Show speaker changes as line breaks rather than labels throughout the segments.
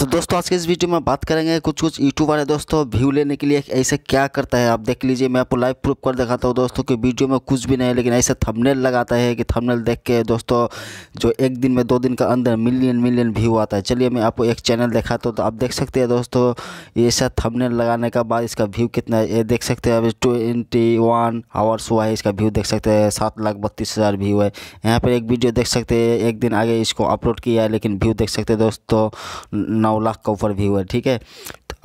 तो दोस्तों आज के इस वीडियो में बात करेंगे कुछ कुछ यूट्यूबर है दोस्तों व्यू लेने के लिए ऐसे क्या करता है आप देख लीजिए मैं आपको लाइव प्रूफ कर दिखाता हूँ दोस्तों कि वीडियो में कुछ भी नहीं है लेकिन ऐसे थंबनेल लगाता है कि थंबनेल देख के दोस्तों जो एक दिन में दो दिन का अंदर मिलियन मिलियन व्यू आता है चलिए मैं आपको एक चैनल दिखाता हूँ तो आप देख सकते हैं दोस्तों ऐसा थमनेल लगाने का बाद इसका व्यू कितना है देख सकते हैं अभी ट्वेंटी वन आवर्स हुआ है इसका व्यू देख सकते हैं सात लाख बत्तीस हज़ार व्यू है यहाँ पर एक वीडियो देख सकते हैं एक दिन आगे इसको अपलोड किया है लेकिन व्यू देख सकते हैं दोस्तों नौ लाख का ऊपर व्यू है ठीक है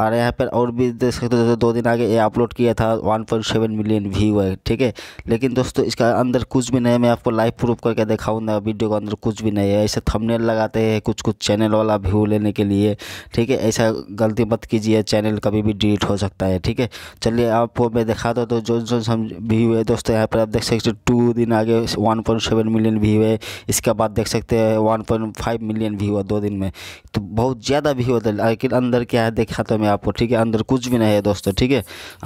और यहाँ पर और भी देख सकते हो दो दिन आगे ये अपलोड किया था 1.7 मिलियन व्यू है ठीक है लेकिन दोस्तों इसका अंदर कुछ भी नहीं है मैं आपको लाइव प्रूफ करके दिखाऊंगा वीडियो का अंदर कुछ भी नहीं है ऐसे थंबनेल लगाते हैं कुछ कुछ चैनल वाला व्यू लेने के लिए ठीक है ऐसा गलती मत कीजिए चैनल कभी भी डिलीट हो सकता है ठीक है चलिए आपको मैं दिखा दो तो जो जो हम व्यू है दोस्तों यहाँ पर आप देख सकते हो टू दिन आगे सेवन मिलियन व्यू है इसके बाद देख सकते हैं फाइव मिलियन व्यू है दो दिन में तो बहुत ज़्यादा व्यू होता है लेकिन अंदर क्या है देखा तो मैं में आपको ठीक है अंदर कुछ भी नहीं है दोस्तों ठीक है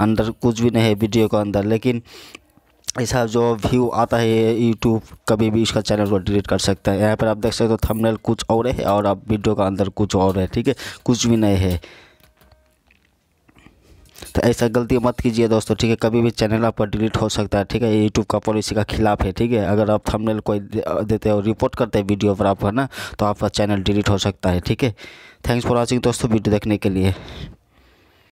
अंदर कुछ भी नहीं है वीडियो के अंदर लेकिन ऐसा जो व्यू आता है यूट्यूब कभी भी इसका चैनल को डिलीट कर सकता है यहाँ पर आप देख सकते हो थंबनेल कुछ और है और आप वीडियो का अंदर कुछ और है ठीक है कुछ भी नहीं है तो ऐसा गलती मत कीजिए दोस्तों ठीक है कभी भी चैनल आपका डिलीट हो सकता है ठीक है यूट्यूब का पॉलिसी का खिलाफ है ठीक है अगर आप थंबनेल कोई देते हो रिपोर्ट करते हैं वीडियो पर आपका ना तो आपका चैनल डिलीट हो सकता है ठीक है थैंक्स फॉर वॉचिंग दोस्तों वीडियो देखने के लिए